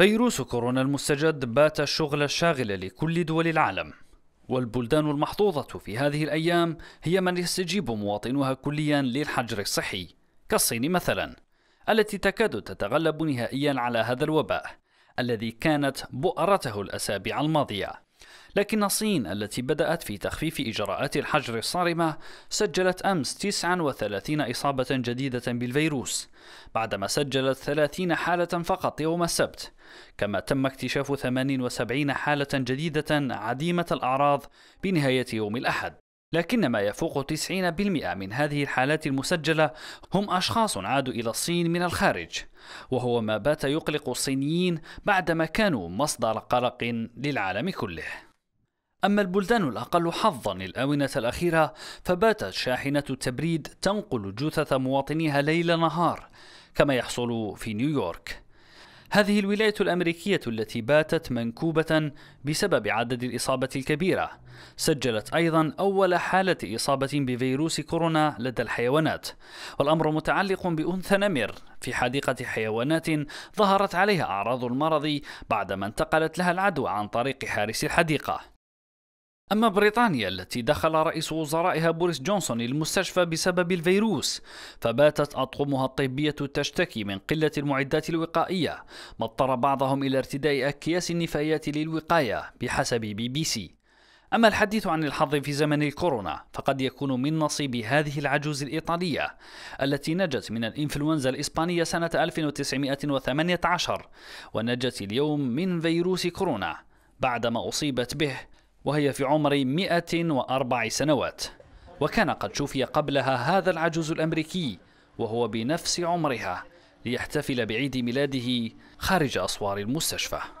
فيروس كورونا المستجد بات الشغل الشاغل لكل دول العالم والبلدان المحظوظة في هذه الأيام هي من يستجيب مواطنوها كليا للحجر الصحي كالصين مثلا التي تكاد تتغلب نهائيا على هذا الوباء الذي كانت بؤرته الأسابيع الماضية لكن الصين التي بدأت في تخفيف إجراءات الحجر الصارمة سجلت أمس 39 إصابة جديدة بالفيروس بعدما سجلت 30 حالة فقط يوم السبت كما تم اكتشاف 78 حالة جديدة عديمة الأعراض بنهاية يوم الأحد لكن ما يفوق 90% من هذه الحالات المسجلة هم أشخاص عادوا إلى الصين من الخارج وهو ما بات يقلق الصينيين بعدما كانوا مصدر قلق للعالم كله أما البلدان الأقل حظا للآونة الأخيرة فباتت شاحنة التبريد تنقل جثث مواطنيها ليل نهار كما يحصل في نيويورك هذه الولاية الأمريكية التي باتت منكوبة بسبب عدد الإصابة الكبيرة سجلت أيضا أول حالة إصابة بفيروس كورونا لدى الحيوانات والأمر متعلق بأنثى نمر في حديقة حيوانات ظهرت عليها أعراض المرض بعدما انتقلت لها العدوى عن طريق حارس الحديقة أما بريطانيا التي دخل رئيس وزرائها بوريس جونسون المستشفى بسبب الفيروس فباتت أطقمها الطبية تشتكي من قلة المعدات الوقائية ما اضطر بعضهم إلى ارتداء أكياس النفايات للوقاية بحسب بي بي سي أما الحديث عن الحظ في زمن الكورونا فقد يكون من نصيب هذه العجوز الإيطالية التي نجت من الإنفلونزا الإسبانية سنة 1918 ونجت اليوم من فيروس كورونا بعدما أصيبت به وهي في عمر 104 سنوات وكان قد شفي قبلها هذا العجوز الأمريكي وهو بنفس عمرها ليحتفل بعيد ميلاده خارج أسوار المستشفى